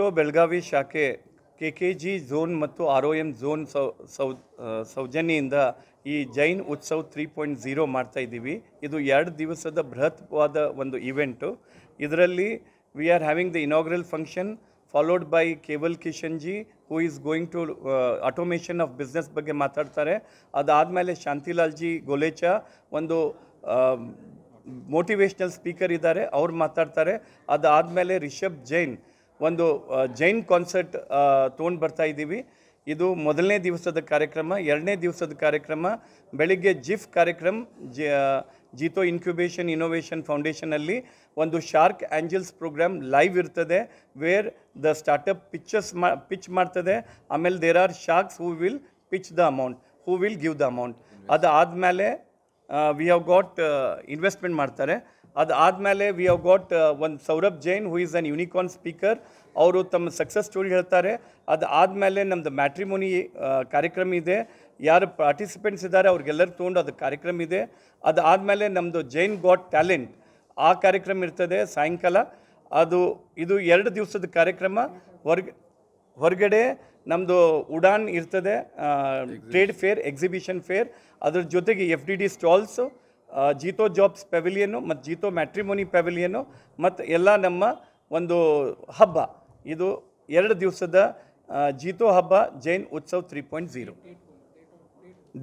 ಎಷ್ಟೋ ಬೆಳಗಾವಿ ಶಾಖೆ K K G zone ಮತ್ತು ಆರ್ ಓ ಎಮ್ ಝೋನ್ ಸೌ ಸೌ ಸೌಜನ್ಯಿಂದ ಈ Jain Utsav three point zero ಮಾಡ್ತಾಯಿದ್ದೀವಿ ಇದು ಎರಡು ದಿವಸದ ಬೃಹತ್ವಾದ ಒಂದು ಇವೆಂಟು ಇದರಲ್ಲಿ we are having the inaugural function followed by Kewal Kishan ji who is going to automation of business ಬಗ್ಗೆ ಮಾತಾಡ್ತಾರೆ ಅದಾದಮೇಲೆ ಶಾಂತಿಲಾಲ್ ಜಿ ಗೋಲೇಚ ಒಂದು ಮೋಟಿವೇಶ್ನಲ್ ಸ್ಪೀಕರ್ ಇದ್ದಾರೆ ಅವ್ರು ಮಾತಾಡ್ತಾರೆ ಅದಾದಮೇಲೆ ರಿಷಬ್ ಜೈನ್ ಒಂದು ಜೈನ್ ಕಾನ್ಸರ್ಟ್ ತೊಗೊಂಡು ಬರ್ತಾ ಇದ್ದೀವಿ ಇದು ಮೊದಲನೇ ದಿವಸದ ಕಾರ್ಯಕ್ರಮ ಎರಡನೇ ದಿವಸದ ಕಾರ್ಯಕ್ರಮ ಬೆಳಿಗ್ಗೆ ಜಿಫ್ ಕಾರ್ಯಕ್ರಮ ಜೀತೋ ಇನ್ಕ್ಯುಬೇಷನ್ ಇನೋವೇಷನ್ ಫೌಂಡೇಶನಲ್ಲಿ ಒಂದು ಶಾರ್ಕ್ ಆ್ಯಂಜಲ್ಸ್ ಪ್ರೋಗ್ರಾಮ್ ಲೈವ್ ಇರ್ತದೆ ವೇರ್ ದ ಸ್ಟಾರ್ಟಪ್ ಪಿಚ್ಚಸ್ ಮಾ ಪಿಚ್ ಮಾಡ್ತದೆ ಆಮೇಲೆ there are sharks who will pitch the amount who will give the amount ಅದು ಆದಮೇಲೆ ವಿ ಹ್ಯಾವ್ ಗಾಟ್ ಇನ್ವೆಸ್ಟ್ಮೆಂಟ್ ಮಾಡ್ತಾರೆ ಅದು ಆದಮೇಲೆ ವಿ ಹವ್ ಗಾಟ್ ಒಂದು Saurabh Jain who is an unicorn speaker ಅವರು ತಮ್ಮ ಸಕ್ಸಸ್ ಸ್ಟೋರಿ ಹೇಳ್ತಾರೆ ಅದು ಆದಮೇಲೆ ನಮ್ಮದು ಮ್ಯಾಟ್ರಿಮೋನಿ uh, ಕಾರ್ಯಕ್ರಮ ಇದೆ ಯಾರು ಪಾರ್ಟಿಸಿಪೆಂಟ್ಸ್ ಇದ್ದಾರೆ ಅವ್ರಿಗೆಲ್ಲರೂ ತೊಗೊಂಡು ಅದು ಕಾರ್ಯಕ್ರಮ ಇದೆ ಅದು ಆದಮೇಲೆ ನಮ್ಮದು ಜೈನ್ ಗಾಟ್ ಟ್ಯಾಲೆಂಟ್ ಆ ಕಾರ್ಯಕ್ರಮ ಇರ್ತದೆ ಸಾಯಂಕಾಲ ಅದು ಇದು ಎರಡು ದಿವಸದ ಕಾರ್ಯಕ್ರಮ ಹೊರ್ಗೆ ಹೊರಗಡೆ ನಮ್ಮದು ಉಡಾನ್ ಇರ್ತದೆ ಟ್ರೇಡ್ ಫೇರ್ ಎಕ್ಸಿಬಿಷನ್ ಫೇರ್ ಅದ್ರ ಜೊತೆಗೆ F D D stalls JITO jobs pavilion ಮತ್ತು ಜೀತೋ ಮ್ಯಾಟ್ರಿಮೋನಿ ಪೆವಿಲಿಯನ್ನು ಮತ್ತು ಎಲ್ಲ ನಮ್ಮ ಒಂದು ಹಬ್ಬ ಇದು ಎರಡು ದಿವಸದ ಜೀತೋ ಹಬ್ಬ Jain Utsav three point zero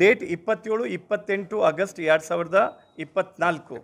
date ಇಪ್ಪತ್ತೇಳು ಇಪ್ಪತ್ತೆಂಟು ಆಗಸ್ಟ್ ಎರಡು ಸಾವಿರದ ಇಪ್ಪತ್ತ್ನಾಲ್ಕು